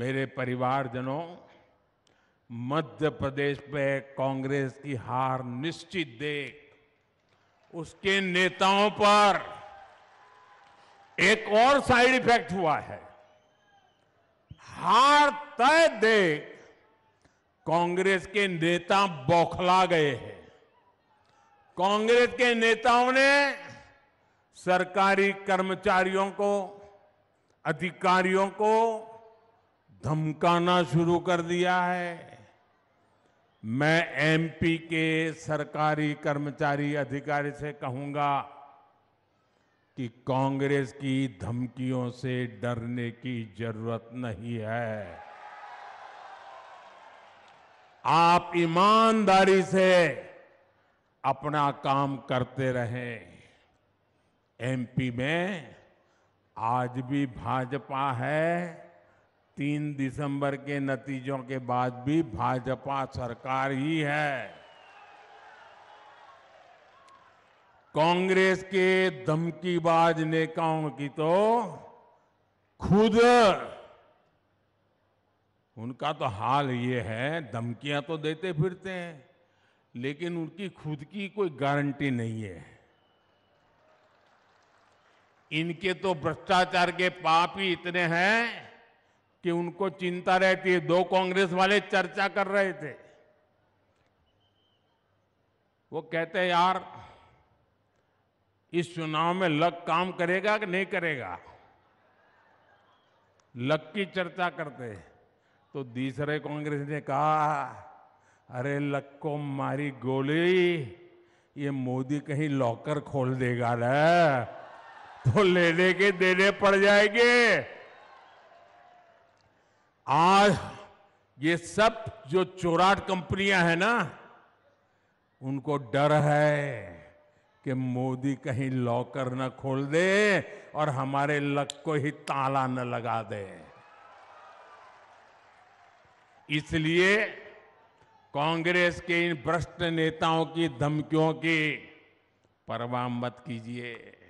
मेरे परिवारजनों मध्य प्रदेश में कांग्रेस की हार निश्चित देख उसके नेताओं पर एक और साइड इफेक्ट हुआ है हार तय देख कांग्रेस के नेता बौखला गए हैं कांग्रेस के नेताओं ने सरकारी कर्मचारियों को अधिकारियों को धमकाना शुरू कर दिया है मैं एमपी के सरकारी कर्मचारी अधिकारी से कहूंगा कि कांग्रेस की धमकियों से डरने की जरूरत नहीं है आप ईमानदारी से अपना काम करते रहें एमपी में आज भी भाजपा है तीन दिसंबर के नतीजों के बाद भी भाजपा सरकार ही है कांग्रेस के धमकीबाज नेताओं की तो खुद उनका तो हाल ये है धमकियां तो देते फिरते हैं लेकिन उनकी खुद की कोई गारंटी नहीं है इनके तो भ्रष्टाचार के पाप ही इतने हैं कि उनको चिंता रहती है दो कांग्रेस वाले चर्चा कर रहे थे वो कहते हैं यार इस चुनाव में लक काम करेगा कि नहीं करेगा लक की चर्चा करते हैं तो दूसरे कांग्रेस ने कहा अरे लक को मारी गोली ये मोदी कहीं लॉकर खोल देगा न तो लेने के देने पड़ जाएंगे ये सब जो चोराट कंपनियां हैं ना उनको डर है कि मोदी कहीं लॉकर न खोल दे और हमारे लक को ही ताला न लगा दे इसलिए कांग्रेस के इन भ्रष्ट नेताओं की धमकियों की परवाह मत कीजिए